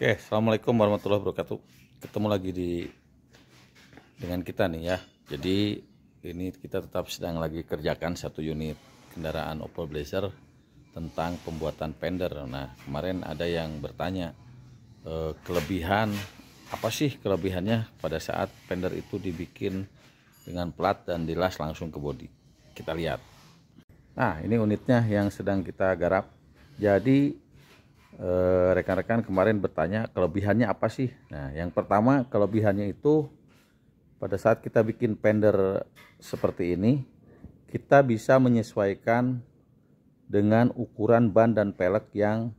Oke, Assalamualaikum warahmatullahi wabarakatuh. Ketemu lagi di dengan kita nih ya. Jadi ini kita tetap sedang lagi kerjakan satu unit kendaraan Opel Blazer tentang pembuatan fender. Nah, kemarin ada yang bertanya eh, kelebihan apa sih kelebihannya pada saat fender itu dibikin dengan plat dan dilas langsung ke bodi. Kita lihat. Nah, ini unitnya yang sedang kita garap. Jadi Eh, rekan-rekan kemarin bertanya kelebihannya apa sih? Nah, yang pertama kelebihannya itu pada saat kita bikin pender seperti ini, kita bisa menyesuaikan dengan ukuran ban dan pelek yang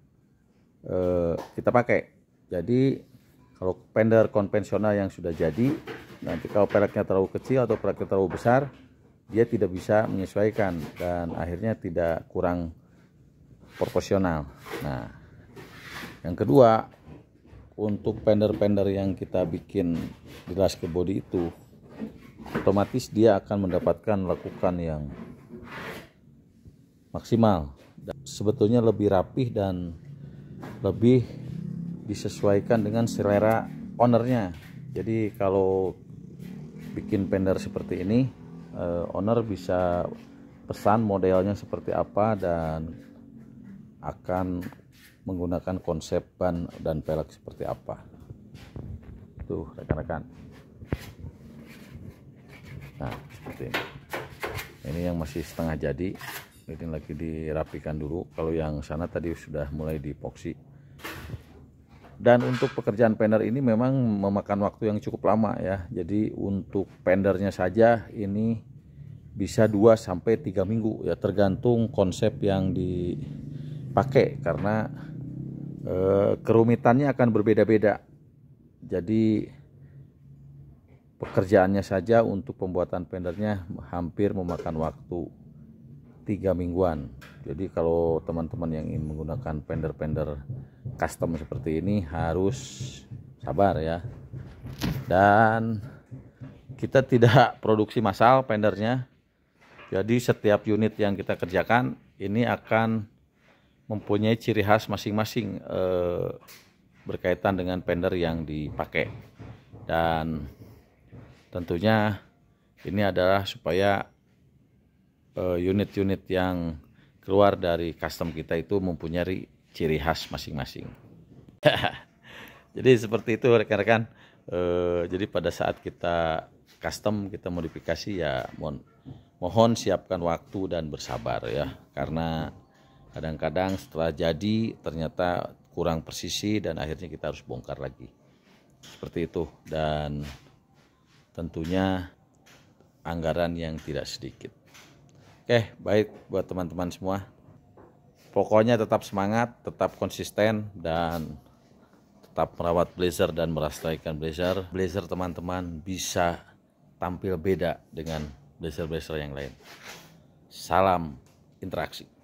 eh, kita pakai. Jadi kalau pender konvensional yang sudah jadi, nanti kalau peleknya terlalu kecil atau peleknya terlalu besar, dia tidak bisa menyesuaikan dan akhirnya tidak kurang proporsional. Nah, yang kedua untuk pender-pender yang kita bikin di las ke body itu otomatis dia akan mendapatkan lakukan yang maksimal sebetulnya lebih rapih dan lebih disesuaikan dengan selera ownernya jadi kalau bikin pender seperti ini eh, owner bisa pesan modelnya seperti apa dan akan menggunakan konsep ban dan pelek seperti apa tuh rekan-rekan nah seperti ini ini yang masih setengah jadi ini lagi dirapikan dulu kalau yang sana tadi sudah mulai dipoksi dan untuk pekerjaan pender ini memang memakan waktu yang cukup lama ya jadi untuk pendernya saja ini bisa 2 sampai 3 minggu ya tergantung konsep yang di pakai karena e, kerumitannya akan berbeda-beda. Jadi pekerjaannya saja untuk pembuatan pendernya hampir memakan waktu tiga mingguan. Jadi kalau teman-teman yang ingin menggunakan pender-pender custom seperti ini harus sabar ya. Dan kita tidak produksi massal pendernya. Jadi setiap unit yang kita kerjakan ini akan mempunyai ciri khas masing-masing eh, berkaitan dengan pender yang dipakai dan tentunya ini adalah supaya eh, unit-unit eh, yang keluar dari custom kita itu mempunyai ciri khas masing-masing jadi seperti itu rekan-rekan e, jadi pada saat kita custom kita modifikasi ya mohon mohon siapkan waktu dan bersabar ya karena Kadang-kadang setelah jadi ternyata kurang persisi dan akhirnya kita harus bongkar lagi. Seperti itu dan tentunya anggaran yang tidak sedikit. Oke, baik buat teman-teman semua. Pokoknya tetap semangat, tetap konsisten dan tetap merawat blazer dan merastaikan blazer. Blazer teman-teman bisa tampil beda dengan blazer-blazer yang lain. Salam interaksi.